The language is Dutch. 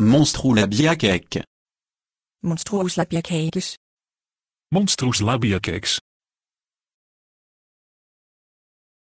Monstrous cake Monstrous Cakes Monstrous Cakes